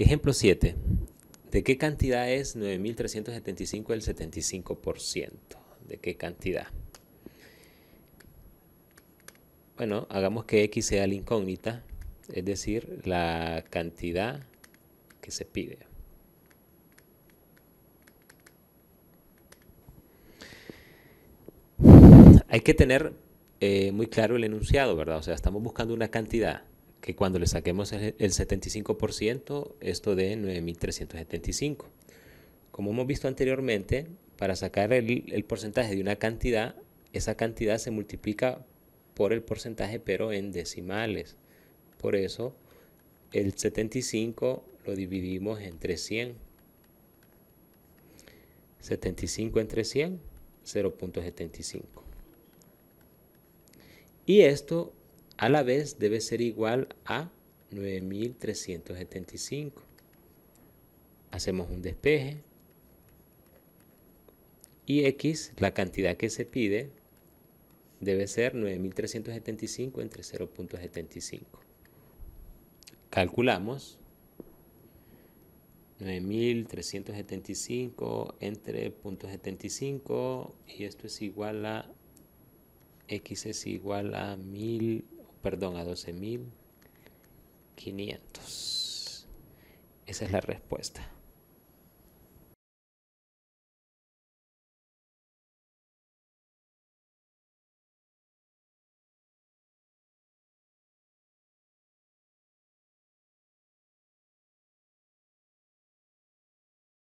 Ejemplo 7. ¿De qué cantidad es 9.375 el 75%? ¿De qué cantidad? Bueno, hagamos que x sea la incógnita, es decir, la cantidad que se pide. Hay que tener eh, muy claro el enunciado, ¿verdad? O sea, estamos buscando una cantidad que cuando le saquemos el 75%, esto de 9.375. Como hemos visto anteriormente, para sacar el, el, porcentaje de una cantidad, esa cantidad se multiplica por el porcentaje, pero en decimales. Por eso, el 75 lo dividimos entre 100. 75 entre 100, 0.75. Y esto a la vez debe ser igual a 9375. Hacemos un despeje. Y x, la cantidad que se pide, debe ser 9375 entre 0.75. Calculamos. 9375 entre 75 y esto es igual a x es igual a 1000 perdón, a 12.500. Esa es la respuesta.